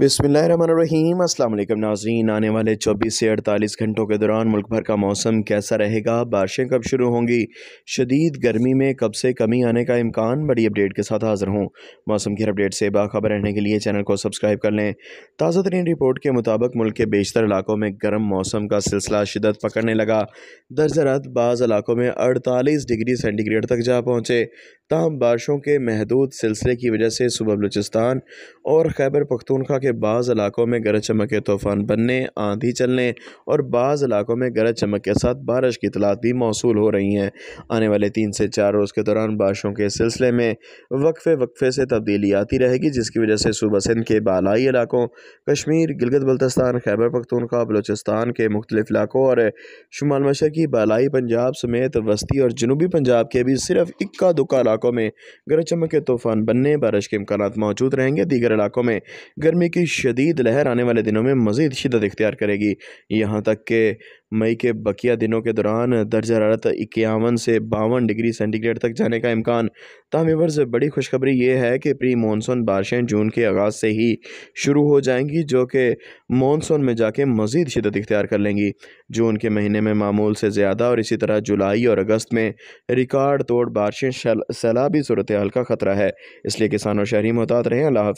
बिसमीम अल्लाम नाजरीन आने वाले 24 से 48 घंटों के दौरान मुल्क भर का मौसम कैसा रहेगा बारिशें कब शुरू होंगी शदीद गर्मी में कब से कमी आने का इम्कान बड़ी अपडेट के साथ हाजिर हूँ मौसम की अपडेट से बाखबर रहने के लिए चैनल को सब्सक्राइब कर लें ताज़ा तरीन रिपोर्ट के मुताबिक मुल्क के बेशतर इलाकों में गर्म मौसम का सिलसिला शिदत पकड़ने लगा दर्जरात बाज़ इलाकों में अड़तालीस डिग्री सेंटीग्रेड तक जा पहुँचे तहम बारिशों के महदूद सिलसिले की वजह से सुबह बलूचिस्तान और खैबर पख्तूनखा के बाज़ इलाकों में गरज चमक के तूफ़ान बनने आंधी चलने और बाज़ इलाकों में गरज चमक के साथ बारिश की इतलात भी मौसू हो रही हैं आने वाले तीन से चार रोज़ के दौरान बारिशों के सिलसिले में वक्फ़े वक्फ़े से तब्दीली आती रहेगी जिसकी वजह से सुबह सिंध के बालाई इलाकों कश्मीर गिलगत बल्तस्तान खैबर पख्तूनखा बलोचिस्तान के मुख्तलिफ इलाकों और शुमाल मशरकी बालाई पंजाब समेत वस्ती और जनूबी पंजाब के भी सिर्फ इक्का दुक्का इलाकों में गरज चमक के तूफान बनने बारिश के इम्कान मौजूद रहेंगे दीगर इलाकों में गर्मी की शदीद लहर आने वाले दिनों में मज़ीद शिदत इख्तियार करेगी यहाँ तक के मई के बकिया दिनों के दौरान दर्ज हरारत इक्यावन से बावन डिग्री सेंटीग्रेड तक जाने का इम्कान तमीवर्स बड़ी खुशखबरी ये है कि प्री मानसून बारिशें जून के आगाज़ से ही शुरू हो जाएंगी जो कि मानसून में जाके मज़ीद शिदत इख्तियार कर लेंगी जून के महीने में मामूल से ज़्यादा और इसी तरह जुलाई और अगस्त में रिकॉर्ड तोड़ बारिशें सैलाबी सूरत हाल का ख़तरा है इसलिए किसान और शहरी मोहतात रहें अल्लाह